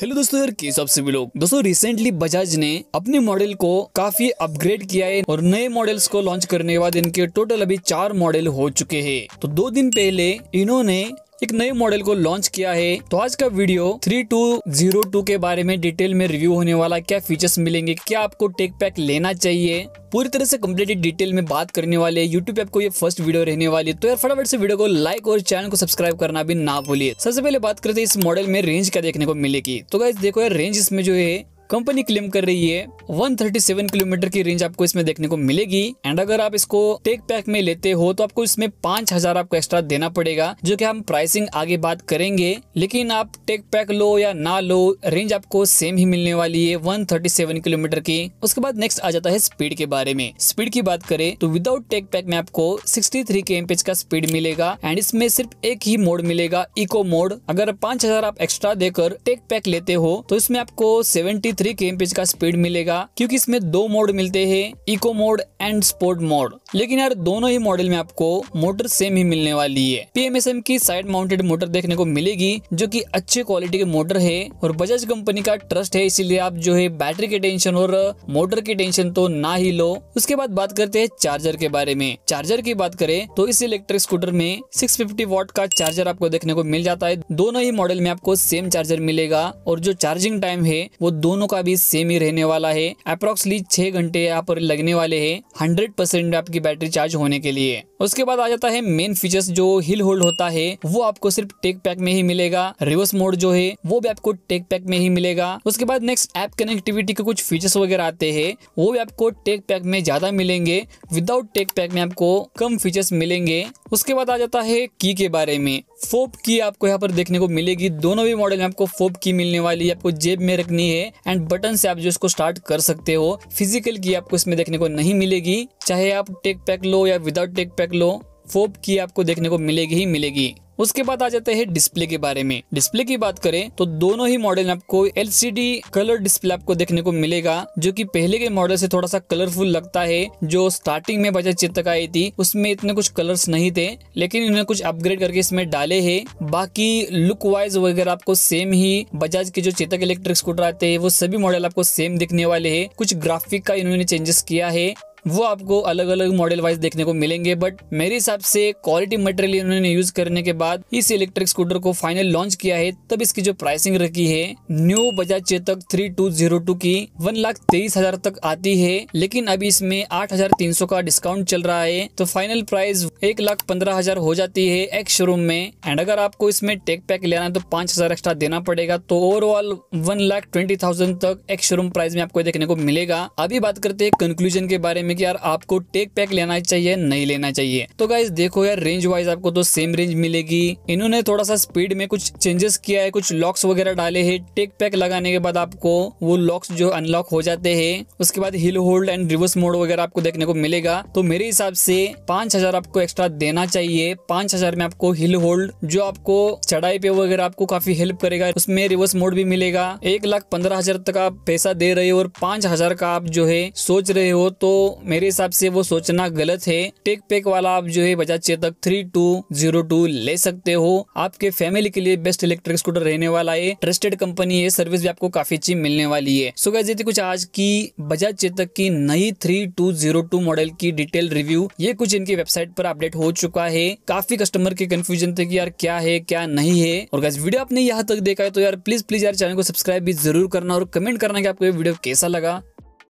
hello दोस्तों यार की सबसे भी लोग दोस्तों रिसेंटली बजाज ने अपने मॉडल को काफी अपग्रेड किया है और नए मॉडल्स को लॉन्च करने के बाद इनके टोटल अभी चार मॉडल हो चुके हैं तो दो दिन पहले इन्होंने एक नए मॉडल को लॉन्च किया है तो आज का वीडियो 3202 के बारे में डिटेल में रिव्यू होने वाला क्या फीचर्स मिलेंगे क्या आपको टेक पैक लेना चाहिए पूरी तरह से कम्प्लीट डिटेल में बात करने वाले यूट्यूब ऐप आपको ये फर्स्ट वीडियो रहने वाली तो यार फटाफट से वीडियो को लाइक और चैनल को सब्सक्राइब करना भी ना भूलिए सबसे पहले बात करते हैं इस मॉडल में रेंज क्या देखने को मिलेगी तो गाइज देखो यार रेंज इसमें जो है कंपनी क्लेम कर रही है 137 किलोमीटर की रेंज आपको इसमें देखने को मिलेगी एंड अगर आप इसको टेक पैक में लेते हो तो आपको इसमें पांच हजार आपको एक्स्ट्रा देना पड़ेगा जो कि हम प्राइसिंग आगे बात करेंगे लेकिन आप टेक पैक लो या ना लो रेंज आपको सेम ही मिलने वाली है 137 किलोमीटर की उसके बाद नेक्स्ट आ जाता है स्पीड के बारे में स्पीड की बात करें तो विदाउट टेक पैक में आपको सिक्सटी थ्री का स्पीड मिलेगा एंड इसमें सिर्फ एक ही मोड मिलेगा इको मोड अगर पांच आप एक्स्ट्रा देकर टेक पैक लेते हो तो इसमें आपको सेवेंटी थ्री के का स्पीड मिलेगा क्योंकि इसमें दो मोड मिलते हैं eco mode and sport mode लेकिन यार दोनों ही मॉडल में आपको मोटर सेम ही मिलने वाली है पीएमएसएम की साइड माउंटेड मोटर देखने को मिलेगी जो की अच्छे क्वालिटी के मोटर है और बजाज कंपनी का ट्रस्ट है इसीलिए आप जो है बैटरी की टेंशन और मोटर की टेंशन तो ना ही लो उसके बाद बात करते हैं चार्जर के बारे में चार्जर की बात करें तो इस इलेक्ट्रिक स्कूटर में फिफ्टी वॉट का चार्जर आपको देखने को मिल जाता है दोनों ही मॉडल में आपको सेम चार्जर मिलेगा और जो चार्जिंग टाइम है वो दोनों दोनों का भी सेम ही रहने वाला है अप्रोक्सली छह घंटे यहाँ पर लगने वाले है हंड्रेड परसेंट आपकी बैटरी चार्ज होने के लिए उसके बाद आ जाता है मेन फीचर्स जो हिल होल्ड होता है वो आपको सिर्फ टेक पैक में ही मिलेगा रिवर्स मोड जो है वो भी आपको टेक पैक में ही मिलेगा उसके बाद नेक्स्ट ऐप कनेक्टिविटी के कुछ फीचर्स वगैरह आते हैं वो भी आपको टेक पैक में ज्यादा मिलेंगे विदाउट टेक पैक में आपको कम फीचर्स मिलेंगे उसके बाद आ जाता है की के बारे में फोप की आपको यहाँ पर देखने को मिलेगी दोनों भी मॉडल में आपको फोप की मिलने वाली है आपको जेब में रखनी है एंड बटन से आप जो इसको स्टार्ट कर सकते हो फिजिकल की आपको इसमें देखने को नहीं मिलेगी चाहे आप टेक पैक लो या विदाउट टेक पैक लो फोप की आपको देखने को मिलेगी ही मिलेगी उसके बाद आ जाते हैं डिस्प्ले के बारे में डिस्प्ले की बात करें तो दोनों ही मॉडल एल आपको एलसीडी कलर डिस्प्ले आपको देखने को मिलेगा जो कि पहले के मॉडल से थोड़ा सा कलरफुल लगता है जो स्टार्टिंग में बजट चित्रक आई थी उसमें इतने कुछ कलर्स नहीं थे लेकिन इन्होंने कुछ अपग्रेड करके इसमें डाले है बाकी लुक वाइज वगैरह आपको सेम ही बजाज के जो चेतक इलेक्ट्रिक स्कूटर आते हैं वो सभी मॉडल आपको सेम दिखने वाले है कुछ ग्राफिक का इन्होंने चेंजेस किया है वो आपको अलग अलग मॉडल वाइज देखने को मिलेंगे बट मेरे हिसाब से क्वालिटी मटेरियल इन्होंने यूज करने के बाद इस इलेक्ट्रिक स्कूटर को फाइनल लॉन्च किया है तब इसकी जो प्राइसिंग रखी है new Bajaj Chetak three two zero two की वन लाख तेईस हजार तक आती है लेकिन अभी इसमें आठ हजार तीन सौ का डिस्काउंट चल रहा है तो फाइनल प्राइस एक लाख पंद्रह हजार हो जाती है एक्स शोरूम में एंड अगर आपको इसमें टेक पैक लेना है तो पांच हजार एक्स्ट्रा देना पड़ेगा तो overall one lakh twenty thousand तक एक्स शोरूम प्राइस में आपको देखने को मिलेगा अभी बात करते हैं कंक्लूजन के बारे में में कि यार आपको टेक पैक लेना चाहिए नहीं लेना चाहिए तो गाइज देखो यार रेंज वाइज आपको तो सेम रेंज मिलेगी इन्होंने थोड़ा सा स्पीड में कुछ चेंजेस किया है कुछ लॉक्स वगैरह डाले है टेक पैक लगाने के बाद आपको वो लॉक्स जो अनलॉक हो जाते हैं उसके बाद hill hold and reverse mode वगैरह आपको देखने को मिलेगा तो मेरे हिसाब से पांच आपको एक्स्ट्रा देना चाहिए पांच में आपको हिल होल्ड जो आपको चढ़ाई पे वगैरह आपको काफी हेल्प करेगा उसमें रिवर्स मोड भी मिलेगा एक लाख पंद्रह हजार तक आप पैसा दे रहे हो और पांच हजार का आप जो है सोच रहे हो तो मेरे हिसाब से वो सोचना गलत है टेक पैक वाला आप जो है Bajaj Chetak three two zero two ले सकते हो आपके फैमिली के लिए बेस्ट इलेक्ट्रिक स्कूटर रहने वाला है ट्रस्टेड कंपनी है सर्विस भी आपको काफी अच्छी मिलने वाली है सो गैस कुछ आज की बजाज चेतक की नई three two zero two model की डिटेल रिव्यू ये कुछ इनकी वेबसाइट पर अपडेट हो चुका है काफी कस्टमर के कंफ्यूजन थे कि यार क्या है क्या नहीं है और गैस वीडियो आपने यहाँ तक देखा है तो यार प्लीज प्लीज यार चैनल को सब्सक्राइब भी जरूर करना और कमेंट करना कि आपको ये वीडियो कैसा लगा